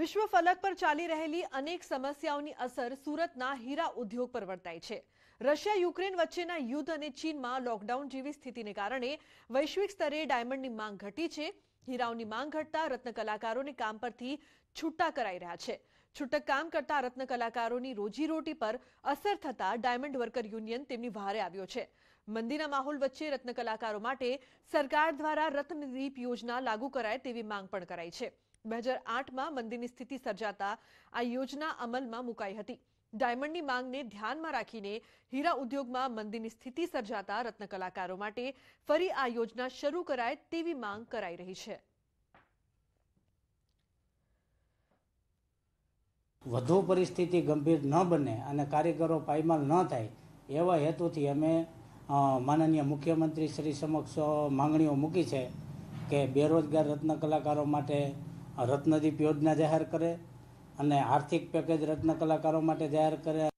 વિશ્વ ફલક પર ચાલી રહેલી અનેક સમસ્યાઓની અસર સુરતના હીરા ઉદ્યોગ પર વર્તાય છે રશિયા યુક્રેન વચ્ચેના યુદ્ધ અને ચીનમાં લોકડાઉન જેવી સ્થિતિને કારણે વૈશ્વિક સ્તરે ડાયમંડની માંગ ઘટી છે હીરાઓની માંગ ઘટતા રત્ન કલાકારોને કામ પરથી છૂટા કરાઈ રહ્યા છે છૂટક કામ કરતા રત્ન કલાકારોની રોજીરોટી પર અસર થતા ડાયમંડ વર્કર યુનિયન તેમની ભારે આવ્યો છે મંદીના માહોલ વચ્ચે રત્ન કલાકારો માટે સરકાર દ્વારા રત્નદીપ યોજના લાગુ કરાય તેવી માંગ પણ કરાઈ છે બે હજાર આઠમાં મંદીની સ્થિતિ સર્જાતા આ યોજના અમલમાં મુકાઈ હતી ડાયમંડની માંગને ધ્યાનમાં રાખીને હીરા ઉદ્યોગમાં મંદીની સ્થિતિ સર્જાતા રત્નકલાકારો માટે ફરી આ યોજના શરૂ કરાય તેવી માંગ કરાઈ રહી છે વધુ પરિસ્થિતિ ગંભીર ન બને અને કારીગરો પાયમાલ ન થાય એવા હેતુથી અમે માનનીય મુખ્યમંત્રી શ્રી સમક્ષ માંગણીઓ મૂકી છે કે બેરોજગાર રત્ન કલાકારો માટે રત્નદીપ યોજના જાહેર કરે અને આર્થિક પેકેજ રત્ન કલાકારો માટે જાહેર કરે